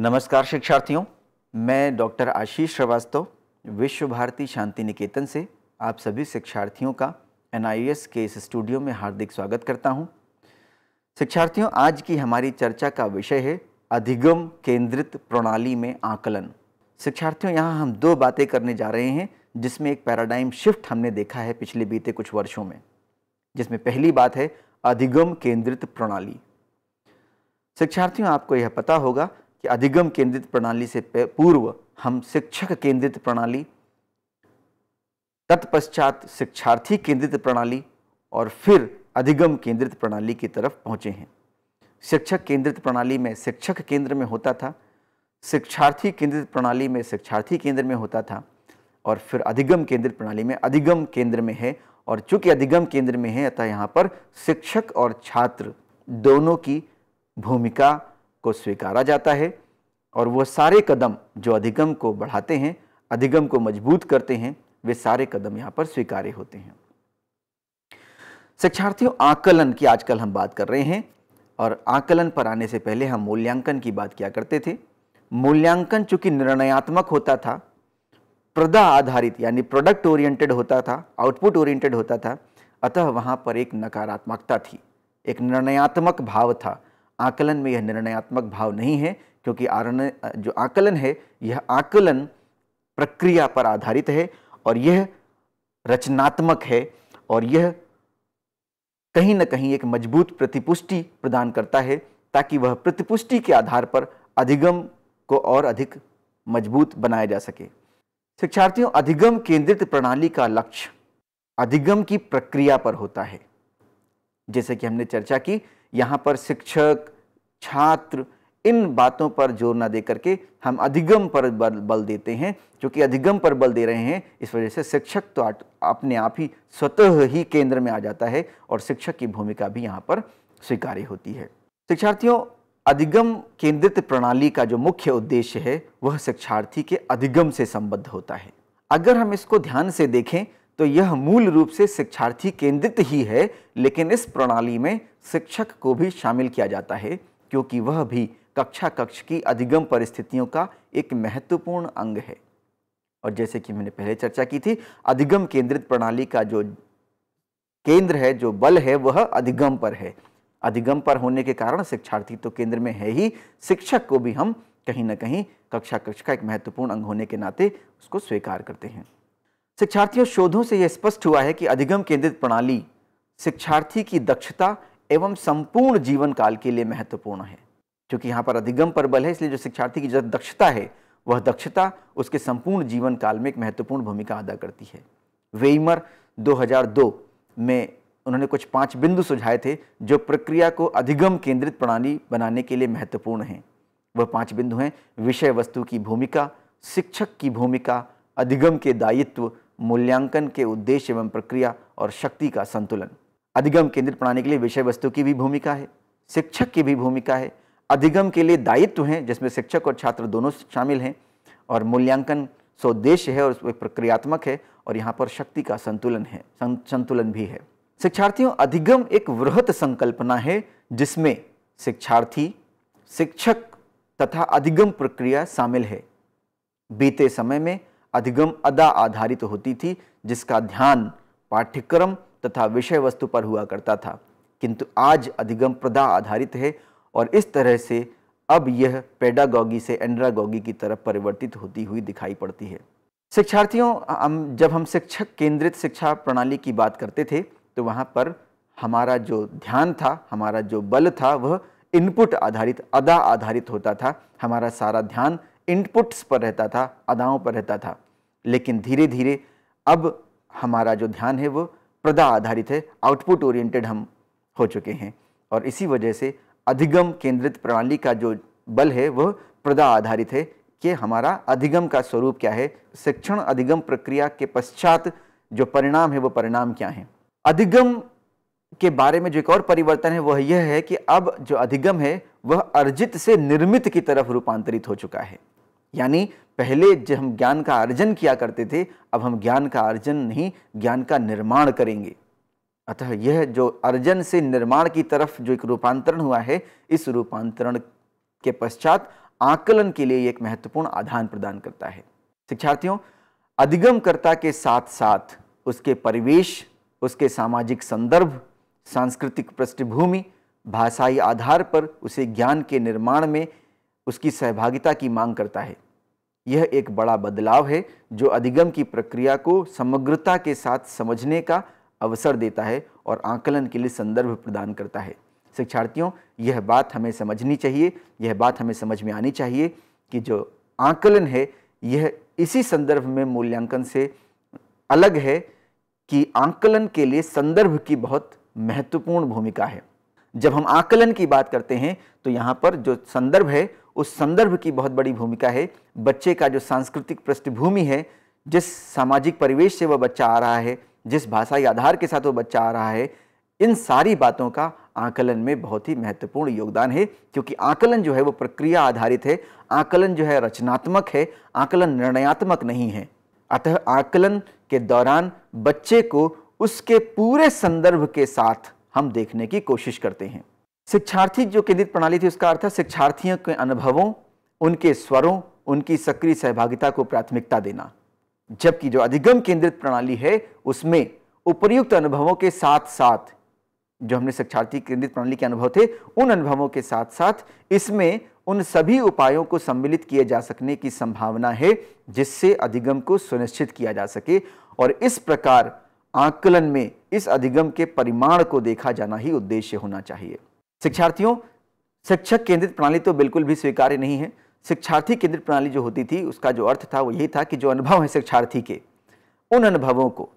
नमस्कार शिक्षार्थियों मैं डॉक्टर आशीष श्रीवास्तव विश्व भारती शांति निकेतन से आप सभी शिक्षार्थियों का एन के इस स्टूडियो में हार्दिक स्वागत करता हूं। शिक्षार्थियों आज की हमारी चर्चा का विषय है अधिगम केंद्रित प्रणाली में आकलन शिक्षार्थियों यहाँ हम दो बातें करने जा रहे हैं जिसमें एक पैराडाइम शिफ्ट हमने देखा है पिछले बीते कुछ वर्षों में जिसमें पहली बात है अधिगम केंद्रित प्रणाली शिक्षार्थियों आपको यह पता होगा कि अधिगम केंद्रित प्रणाली से पूर्व हम शिक्षक केंद्रित प्रणाली तत्पश्चात शिक्षार्थी केंद्रित प्रणाली और फिर अधिगम केंद्रित प्रणाली की तरफ पहुँचे हैं शिक्षक केंद्रित प्रणाली में शिक्षक केंद्र में होता था शिक्षार्थी केंद्रित प्रणाली में शिक्षार्थी केंद्र में होता था और फिर अधिगम केंद्रित प्रणाली में अधिगम केंद्र में है और चूंकि अधिगम केंद्र में है अतः यहाँ पर शिक्षक और छात्र दोनों की भूमिका को स्वीकारा जाता है और वो सारे कदम जो अधिगम को बढ़ाते हैं अधिगम को मजबूत करते हैं वे सारे कदम यहाँ पर स्वीकार्य होते हैं शिक्षार्थियों आकलन की आजकल हम बात कर रहे हैं और आकलन पर आने से पहले हम मूल्यांकन की बात किया करते थे मूल्यांकन चूंकि निर्णयात्मक होता था प्रदा आधारित यानी प्रोडक्ट ओरिएंटेड होता था आउटपुट ओरिएंटेड होता था अतः वहाँ पर एक नकारात्मकता थी एक निर्णयात्मक भाव था आकलन में यह निर्णयात्मक भाव नहीं है क्योंकि आरण जो आकलन है यह आकलन प्रक्रिया पर आधारित है और यह रचनात्मक है और यह कहीं ना कहीं एक मजबूत प्रतिपुष्टि प्रदान करता है ताकि वह प्रतिपुष्टि के आधार पर अधिगम को और अधिक मजबूत बनाया जा सके शिक्षार्थियों अधिगम केंद्रित प्रणाली का लक्ष्य अधिगम की प्रक्रिया पर होता है जैसे कि हमने चर्चा की यहाँ पर शिक्षक छात्र इन बातों पर जोर ना दे करके हम अधिगम पर बल, बल देते हैं क्योंकि अधिगम पर बल दे रहे हैं इस वजह से शिक्षक तो अपने आप ही स्वतः ही केंद्र में आ जाता है और शिक्षक की भूमिका भी यहाँ पर स्वीकार्य होती है शिक्षार्थियों अधिगम केंद्रित प्रणाली का जो मुख्य उद्देश्य है वह शिक्षार्थी के अधिगम से संबद्ध होता है अगर हम इसको ध्यान से देखें तो यह मूल रूप से शिक्षार्थी केंद्रित ही है लेकिन इस प्रणाली में शिक्षक को भी शामिल किया जाता है क्योंकि वह भी कक्षा कक्ष की अधिगम परिस्थितियों का एक महत्वपूर्ण अंग है और जैसे कि मैंने पहले चर्चा की थी अधिगम केंद्रित प्रणाली का जो केंद्र है जो बल है वह अधिगम पर है अधिगम पर होने के कारण शिक्षार्थी तो केंद्र में है ही शिक्षक को भी हम कहीं ना कहीं कक्षा कक्ष का एक महत्वपूर्ण अंग होने के नाते उसको स्वीकार करते हैं शिक्षार्थियों शोधों से यह स्पष्ट हुआ है कि अधिगम केंद्रित प्रणाली शिक्षार्थी की दक्षता एवं संपूर्ण जीवन काल के लिए महत्वपूर्ण है क्योंकि यहाँ पर अधिगम पर बल है इसलिए जो शिक्षार्थी की जो दक्षता है वह दक्षता उसके संपूर्ण जीवन काल में एक महत्वपूर्ण भूमिका अदा करती है वेमर 2002 में उन्होंने कुछ पांच बिंदु सुझाए थे जो प्रक्रिया को अधिगम केंद्रित प्रणाली बनाने के लिए महत्वपूर्ण हैं वह पांच बिंदु हैं विषय वस्तु की भूमिका शिक्षक की भूमिका अधिगम के दायित्व मूल्यांकन के उद्देश्य एवं प्रक्रिया और शक्ति का संतुलन अधिगम केंद्रित बनाने के लिए विषय वस्तु की भी भूमिका है शिक्षक की भी भूमिका है अधिगम के लिए दायित्व हैं जिसमें शिक्षक और छात्र दोनों शामिल हैं और मूल्यांकन स्वदेश्य है और प्रक्रियात्मक है और यहाँ पर शक्ति का संतुलन है संतुलन भी है शिक्षार्थियों अधिगम एक वृहत संकल्पना है जिसमें शिक्षार्थी शिक्षक तथा अधिगम प्रक्रिया शामिल है बीते समय में अधिगम अदा आधारित तो होती थी जिसका ध्यान पाठ्यक्रम तथा विषय वस्तु पर हुआ करता था किंतु आज अधिगम प्रदा आधारित है और इस तरह से अब यह पेडागॉगी से एंड्रागॉगी की तरफ परिवर्तित होती हुई दिखाई पड़ती है शिक्षार्थियों हम जब हम शिक्षक केंद्रित शिक्षा प्रणाली की बात करते थे तो वहाँ पर हमारा जो ध्यान था हमारा जो बल था वह इनपुट आधारित अदा आधारित होता था हमारा सारा ध्यान इनपुट्स पर रहता था अदाओं पर रहता था लेकिन धीरे धीरे अब हमारा जो ध्यान है वो प्रदा आधारित है आउटपुट ओरिएंटेड हम हो चुके हैं और इसी वजह से अधिगम केंद्रित प्रणाली का जो बल है वह प्रदा आधारित है कि हमारा अधिगम का स्वरूप क्या है शिक्षण अधिगम प्रक्रिया के पश्चात जो परिणाम है वो परिणाम क्या है अधिगम के बारे में जो एक और परिवर्तन है वह यह है कि अब जो अधिगम है वह अर्जित से निर्मित की तरफ रूपांतरित हो चुका है यानी पहले जब हम ज्ञान का अर्जन किया करते थे अब हम ज्ञान का अर्जन नहीं ज्ञान का निर्माण करेंगे अतः यह जो अर्जन से निर्माण की तरफ जो एक रूपांतरण हुआ है इस रूपांतरण के पश्चात आकलन के लिए एक महत्वपूर्ण आधान प्रदान करता है शिक्षार्थियों अधिगमकर्ता के साथ साथ उसके परिवेश उसके सामाजिक संदर्भ सांस्कृतिक पृष्ठभूमि भाषाई आधार पर उसे ज्ञान के निर्माण में उसकी सहभागिता की मांग करता है यह एक बड़ा बदलाव है जो अधिगम की प्रक्रिया को समग्रता के साथ समझने का अवसर देता है और आकलन के लिए संदर्भ प्रदान करता है शिक्षार्थियों यह बात हमें समझनी चाहिए यह बात हमें समझ में आनी चाहिए कि जो आकलन है यह इसी संदर्भ में मूल्यांकन से अलग है कि आकलन के लिए संदर्भ की बहुत महत्वपूर्ण भूमिका है जब हम आकलन की बात करते हैं तो यहाँ पर जो संदर्भ है उस संदर्भ की बहुत बड़ी भूमिका है बच्चे का जो सांस्कृतिक पृष्ठभूमि है जिस सामाजिक परिवेश से वह बच्चा आ रहा है जिस या आधार के साथ वो बच्चा आ रहा है इन सारी बातों का आकलन में बहुत ही महत्वपूर्ण योगदान है क्योंकि आकलन जो है वो प्रक्रिया आधारित है आकलन जो है रचनात्मक है आकलन निर्णयात्मक नहीं है अतः आकलन के दौरान बच्चे को उसके पूरे संदर्भ के साथ हम देखने की कोशिश करते हैं शिक्षार्थी जो केंद्रित प्रणाली थी उसका अर्थ है शिक्षार्थियों के अनुभवों उनके स्वरों उनकी सक्रिय सहभागिता को प्राथमिकता देना जबकि जो अधिगम केंद्रित प्रणाली है उसमें उपयुक्त अनुभवों के साथ साथ जो हमने शिक्षार्थी केंद्रित प्रणाली के अनुभव थे उन अनुभवों के साथ साथ इसमें उन सभी उपायों को सम्मिलित किए जा सकने की संभावना है जिससे अधिगम को सुनिश्चित किया जा सके और इस प्रकार आकलन में इस अधिगम के परिमाण को देखा जाना ही उद्देश्य होना चाहिए शिक्षार्थियों शिक्षक केंद्रित प्रणाली तो बिल्कुल भी स्वीकार्य नहीं है शिक्षार्थी केंद्रित प्रणाली जो होती थी उसका जो अर्थ था वो यही था कि जो अनुभव है शिक्षार्थी के उन अनुभवों को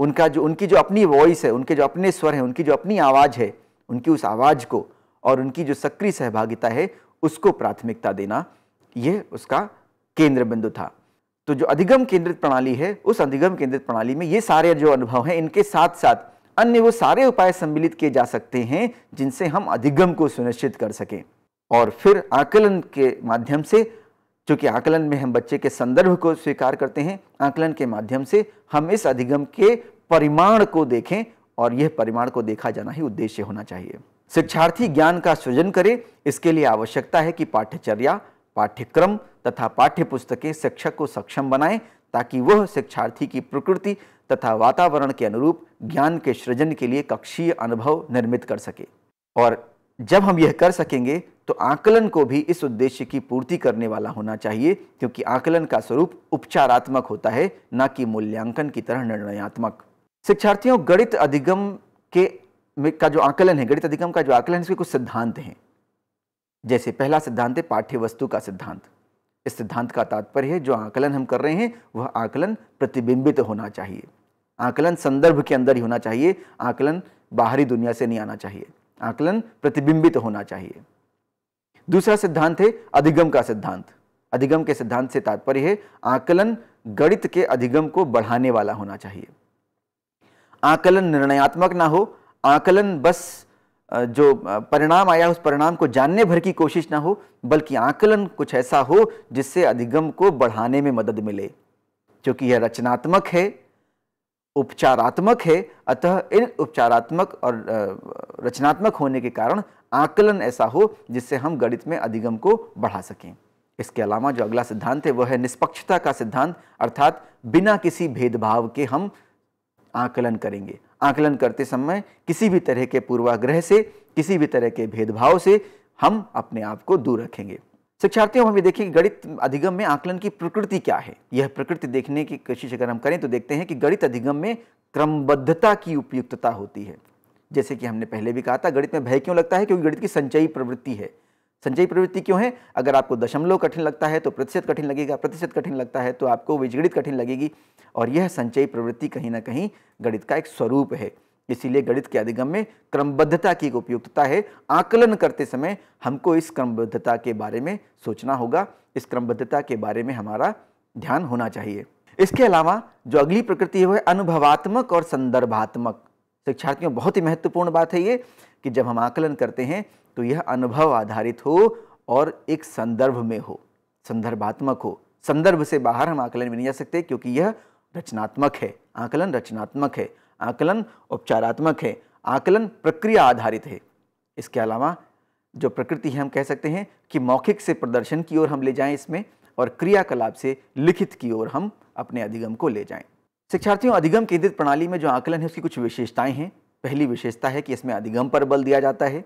उनका जो उनकी जो अपनी वॉइस है उनके जो अपने स्वर हैं उनकी जो अपनी आवाज़ है उनकी उस आवाज़ को और उनकी जो सक्रिय सहभागिता है उसको प्राथमिकता देना यह उसका केंद्र बिंदु था तो जो अधिगम केंद्रित प्रणाली है उस अधिगम केंद्रित प्रणाली में ये सारे जो अनुभव हैं इनके साथ साथ अन्य वो सारे उपाय सम्मिलित किए जा सकते हैं जिनसे हम अधिगम को सुनिश्चित कर सकें और फिर आकलन के माध्यम से चूँकि आकलन में हम बच्चे के संदर्भ को स्वीकार करते हैं आकलन के माध्यम से हम इस अधिगम के परिमाण को देखें और यह परिमाण को देखा जाना ही उद्देश्य होना चाहिए शिक्षार्थी ज्ञान का सृजन करे इसके लिए आवश्यकता है कि पाठ्यचर्या पाठ्यक्रम तथा पाठ्य पुस्तकें शिक्षक को सक्षम बनाएं ताकि वह शिक्षार्थी की प्रकृति तथा वातावरण के अनुरूप ज्ञान के सृजन के लिए कक्षीय अनुभव निर्मित कर सके और जब हम यह कर सकेंगे तो आकलन को भी इस उद्देश्य की पूर्ति करने वाला होना चाहिए क्योंकि आकलन का स्वरूप उपचारात्मक होता है न कि मूल्यांकन की तरह निर्णयात्मक शिक्षार्थियों गणित अधिगम के का जो आकलन है गणित अधिगम का जो आकलन है उसके कुछ सिद्धांत हैं जैसे पहला सिद्धांत है पाठ्य वस्तु का सिद्धांत इस सिद्धांत का तात्पर्य है जो आकलन हम कर रहे हैं वह आकलन प्रतिबिंबित होना चाहिए आकलन संदर्भ के अंदर ही होना चाहिए आकलन बाहरी दुनिया से नहीं आना चाहिए आकलन प्रतिबिंबित होना चाहिए दूसरा सिद्धांत है अधिगम का सिद्धांत अधिगम के सिद्धांत से तात्पर्य है आकलन गणित के अधिगम को बढ़ाने वाला होना चाहिए आकलन निर्णयात्मक ना हो आकलन बस जो परिणाम आया उस परिणाम को जानने भर की कोशिश ना हो बल्कि आकलन कुछ ऐसा हो जिससे अधिगम को बढ़ाने में मदद मिले क्योंकि यह रचनात्मक है उपचारात्मक है अतः इन उपचारात्मक और रचनात्मक होने के कारण आकलन ऐसा हो जिससे हम गणित में अधिगम को बढ़ा सकें इसके अलावा जो अगला सिद्धांत है वह है निष्पक्षता का सिद्धांत अर्थात बिना किसी भेदभाव के हम आकलन करेंगे आकलन करते समय किसी भी तरह के पूर्वाग्रह से किसी भी तरह के भेदभाव से हम अपने आप को दूर रखेंगे शिक्षार्थियों हम ये देखें गणित अधिगम में आकलन की प्रकृति क्या है यह प्रकृति देखने की कोशिश अगर हम करें तो देखते हैं कि गणित अधिगम में क्रमबद्धता की उपयुक्तता होती है जैसे कि हमने पहले भी कहा था गणित में भय क्यों लगता है क्योंकि गणित की संचयी प्रवृत्ति है संचयी प्रवृत्ति क्यों है अगर आपको दशमलव कठिन लगता है तो प्रतिशत कठिन लगेगा प्रतिशत कठिन लगता है तो आपको विजगणित कठिन लगेगी और यह संचयी प्रवृत्ति कहीं ना कहीं गणित का एक स्वरूप है इसीलिए गणित के अधिगम में क्रमबद्धता की एक उपयुक्तता है आकलन करते समय हमको इस क्रमबद्धता के बारे में सोचना होगा इस क्रमबद्धता के बारे में हमारा ध्यान होना चाहिए इसके अलावा जो अगली प्रकृति है वह अनुभवात्मक और संदर्भात्मक शिक्षार्थियों बहुत ही महत्वपूर्ण बात है ये कि जब हम आकलन करते हैं तो यह अनुभव आधारित हो और एक संदर्भ में हो संदर्भात्मक हो संदर्भ से बाहर हम आकलन भी नहीं जा सकते क्योंकि यह रचनात्मक है आकलन रचनात्मक है आकलन उपचारात्मक है आकलन प्रक्रिया आधारित है इसके अलावा जो प्रकृति है हम कह सकते हैं कि मौखिक से प्रदर्शन की ओर हम ले जाएं इसमें और क्रियाकलाप से लिखित की ओर हम अपने अधिगम को ले जाएं शिक्षार्थियों अधिगम केंद्रित प्रणाली में जो आकलन है उसकी कुछ विशेषताएं हैं पहली विशेषता है कि इसमें अधिगम पर बल दिया जाता है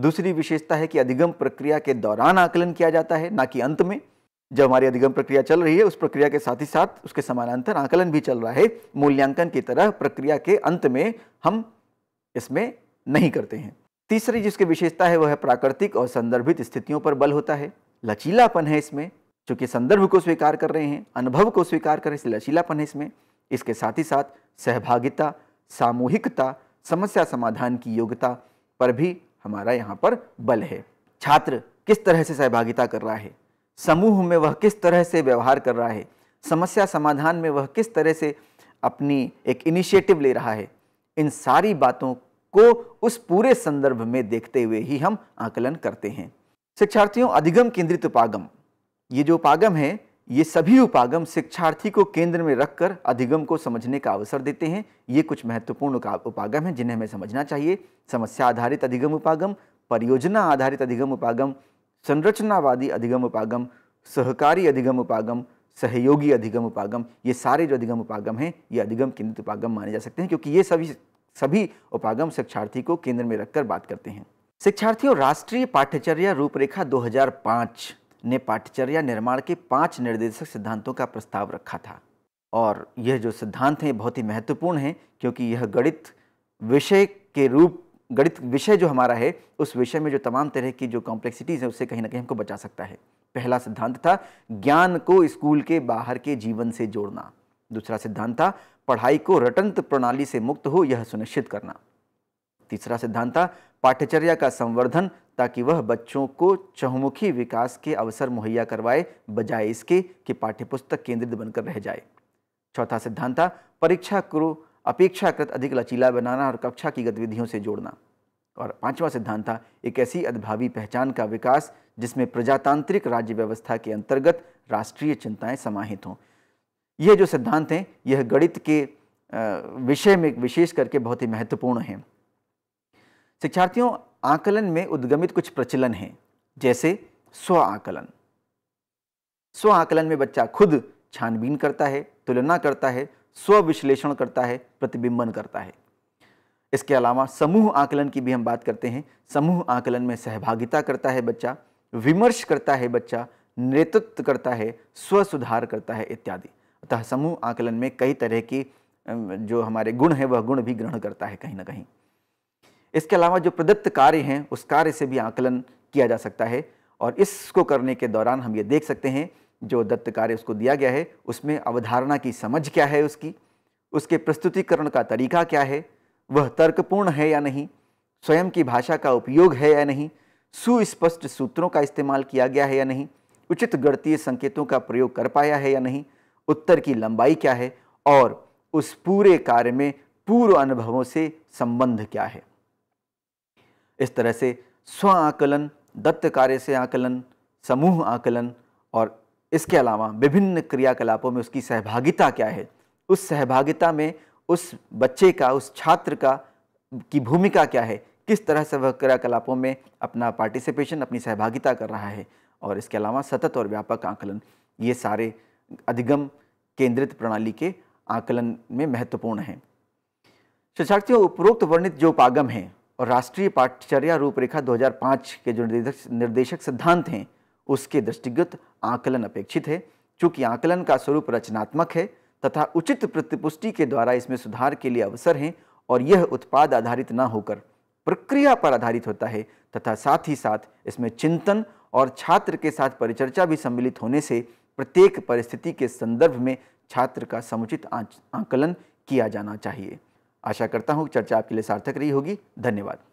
दूसरी विशेषता है कि अधिगम प्रक्रिया के दौरान आकलन किया जाता है ना कि अंत में जब हमारी अधिगम प्रक्रिया चल रही है उस प्रक्रिया के साथ ही साथ उसके समानांतर आकलन भी चल रहा है मूल्यांकन की तरह प्रक्रिया के अंत में हम इसमें नहीं करते हैं तीसरी जिसकी विशेषता है वह है प्राकृतिक और संदर्भित स्थितियों पर बल होता है लचीलापन है इसमें चूंकि संदर्भ को स्वीकार कर रहे हैं अनुभव को स्वीकार कर रहे हैं लचीलापन है इसमें इसके साथ ही साथ सहभागिता सामूहिकता समस्या समाधान की योग्यता पर भी हमारा यहाँ पर बल है छात्र किस तरह से सहभागिता कर रहा है समूह में वह किस तरह से व्यवहार कर रहा है समस्या समाधान में वह किस तरह से अपनी एक इनिशिएटिव ले रहा है इन सारी बातों को उस पूरे संदर्भ में देखते हुए ही हम आकलन करते हैं शिक्षार्थियों अधिगम केंद्रित उपागम ये जो उपागम है ये सभी उपागम शिक्षार्थी को केंद्र में रखकर अधिगम को समझने का अवसर देते हैं ये कुछ महत्वपूर्ण उपागम हैं जिन्हें हमें समझना चाहिए समस्या आधारित अधिगम उपागम परियोजना आधारित अधिगम उपागम संरचनावादी अधिगम उपागम सहकारी अधिगम उपागम सहयोगी अधिगम उपागम ये सारे जो अधिगम उपागम हैं ये अधिगम केंद्रित उपागम माने जा सकते हैं क्योंकि ये सभी सभी उपागम शिक्षार्थी को केंद्र में रखकर बात करते हैं शिक्षार्थियों राष्ट्रीय पाठ्यचर्या रूपरेखा 2005 ने पाठ्यचर्या निर्माण के पांच निर्देशक सिद्धांतों का प्रस्ताव रखा था और यह जो सिद्धांत हैं बहुत ही महत्वपूर्ण हैं क्योंकि यह गणित विषय के रूप गणित विषय जो हमारा है उस विषय में जो तमाम तरह की जो कॉम्प्लेक्सिटीज़ हैं उससे कहीं ना कहीं हमको बचा सकता है पहला सिद्धांत था ज्ञान को स्कूल के बाहर के जीवन से जोड़ना दूसरा सिद्धांत था पढ़ाई को रटंत प्रणाली से मुक्त हो यह सुनिश्चित करना तीसरा सिद्धांत था पाठ्यचर्या का संवर्धन ताकि वह बच्चों को चहुमुखी विकास के अवसर मुहैया करवाए बजाय इसके कि पाठ्यपुस्तक केंद्रित बनकर रह जाए चौथा सिद्धांत परीक्षा को अपेक्षाकृत अधिक लचीला बनाना और कक्षा की गतिविधियों से जोड़ना और पांचवा सिद्धांत था एक ऐसी अद्भावी पहचान का विकास जिसमें प्रजातांत्रिक राज्य व्यवस्था के अंतर्गत राष्ट्रीय चिंताएं समाहित हों यह जो सिद्धांत हैं यह गणित के विषय में विशेष करके बहुत ही महत्वपूर्ण हैं शिक्षार्थियों आकलन में उद्गमित कुछ प्रचलन हैं जैसे स्व आकलन स्व आकलन में बच्चा खुद छानबीन करता है तुलना करता है स्व विश्लेषण करता है प्रतिबिंबन करता है इसके अलावा समूह आकलन की भी हम बात करते हैं समूह आकलन में सहभागिता करता है बच्चा विमर्श करता है बच्चा नेतृत्व करता है स्व सुधार करता है इत्यादि अतः समूह आकलन में कई तरह की जो हमारे गुण हैं वह गुण भी ग्रहण करता है कहीं ना कहीं इसके अलावा जो प्रदत्त कार्य हैं उस कार्य से भी आकलन किया जा सकता है और इसको करने के दौरान हम ये देख सकते हैं जो दत्त कार्य उसको दिया गया है उसमें अवधारणा की समझ क्या है उसकी उसके प्रस्तुतिकरण का तरीका क्या है वह तर्कपूर्ण है या नहीं स्वयं की भाषा का उपयोग है या नहीं सुस्पष्ट सूत्रों का इस्तेमाल किया गया है या नहीं उचित गणतीय संकेतों का प्रयोग कर पाया है या नहीं उत्तर की लंबाई क्या है और उस पूरे कार्य में पूर्व अनुभवों से संबंध क्या है इस तरह से स्व आकलन दत्त कार्य से आकलन समूह आकलन और इसके अलावा विभिन्न क्रियाकलापों में उसकी सहभागिता क्या है उस सहभागिता में उस बच्चे का उस छात्र का की भूमिका क्या है किस तरह से वह क्रियाकलापों में अपना पार्टिसिपेशन अपनी सहभागिता कर रहा है और इसके अलावा सतत और व्यापक आकलन ये सारे अधिगम केंद्रित प्रणाली के आकलन में महत्वपूर्ण हैं शिक्षार्थियों उपरोक्त वर्णित जो उपागम हैं और राष्ट्रीय पाठ्यचर्या रूपरेखा 2005 के जो निर्देशक सिद्धांत हैं उसके दृष्टिगत आकलन अपेक्षित है चूँकि आकलन का स्वरूप रचनात्मक है तथा उचित प्रतिपुष्टि के द्वारा इसमें सुधार के लिए अवसर हैं और यह उत्पाद आधारित न होकर प्रक्रिया पर आधारित होता है तथा साथ ही साथ इसमें चिंतन और छात्र के साथ परिचर्चा भी सम्मिलित होने से प्रत्येक परिस्थिति के संदर्भ में छात्र का समुचित आंकलन किया जाना चाहिए आशा करता हूँ चर्चा आपके लिए सार्थक रही होगी धन्यवाद